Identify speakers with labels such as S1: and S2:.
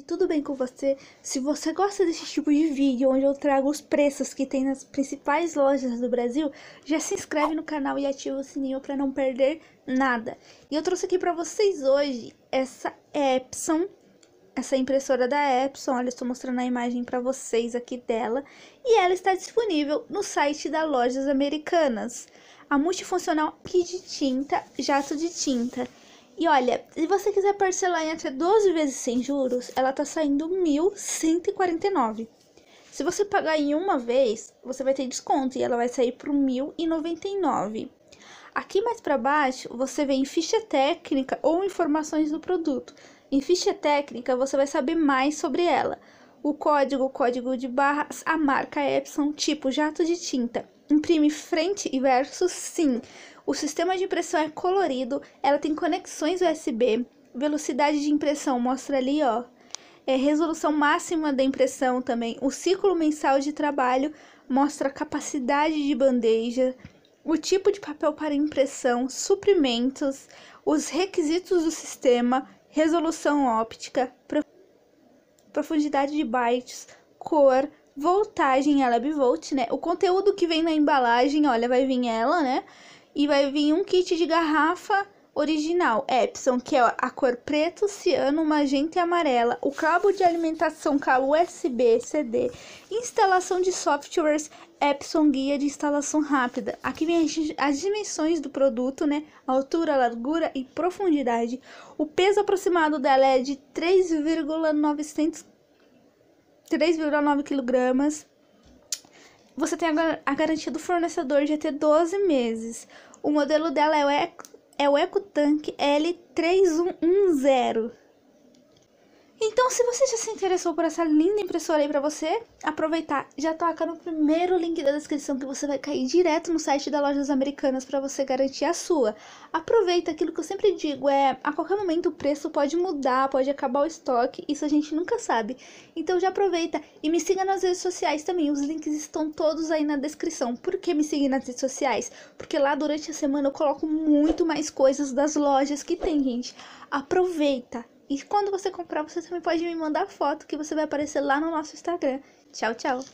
S1: tudo bem com você? Se você gosta desse tipo de vídeo, onde eu trago os preços que tem nas principais lojas do Brasil, já se inscreve no canal e ativa o sininho para não perder nada. E eu trouxe aqui para vocês hoje essa Epson, essa impressora da Epson, olha, estou mostrando a imagem para vocês aqui dela, e ela está disponível no site da Lojas Americanas. A multifuncional kit de tinta, jato de tinta. E olha, se você quiser parcelar em até 12 vezes sem juros, ela tá saindo 1.149. Se você pagar em uma vez, você vai ter desconto e ela vai sair por 1.099. Aqui mais para baixo, você vê em ficha técnica ou informações do produto. Em ficha técnica, você vai saber mais sobre ela. O código, o código de barras, a marca Epson, tipo jato de tinta. Imprime frente e verso, sim. O sistema de impressão é colorido, ela tem conexões USB, velocidade de impressão mostra ali, ó. É, resolução máxima da impressão também. O ciclo mensal de trabalho mostra a capacidade de bandeja, o tipo de papel para impressão, suprimentos, os requisitos do sistema, resolução óptica, profundidade de bytes, cor, voltagem, ela é bivolt, né? O conteúdo que vem na embalagem, olha, vai vir ela, né? E vai vir um kit de garrafa original é, Epson, que é a cor preto, ciano, magenta e amarela, o cabo de alimentação cabo USB, CD, instalação de softwares Epson guia de instalação rápida. Aqui vem as dimensões do produto, né? Altura, largura e profundidade. O peso aproximado dela é de 3,9 kg você tem a garantia do fornecedor de até 12 meses. O modelo dela é o, Eco, é o EcoTank L3110. Então, se você já se interessou por essa linda impressora aí pra você, aproveitar, já toca no primeiro link da descrição que você vai cair direto no site da Lojas Americanas para você garantir a sua. Aproveita, aquilo que eu sempre digo é, a qualquer momento o preço pode mudar, pode acabar o estoque, isso a gente nunca sabe. Então já aproveita e me siga nas redes sociais também, os links estão todos aí na descrição. Por que me seguir nas redes sociais? Porque lá durante a semana eu coloco muito mais coisas das lojas que tem, gente. Aproveita! E quando você comprar, você também pode me mandar foto que você vai aparecer lá no nosso Instagram. Tchau, tchau!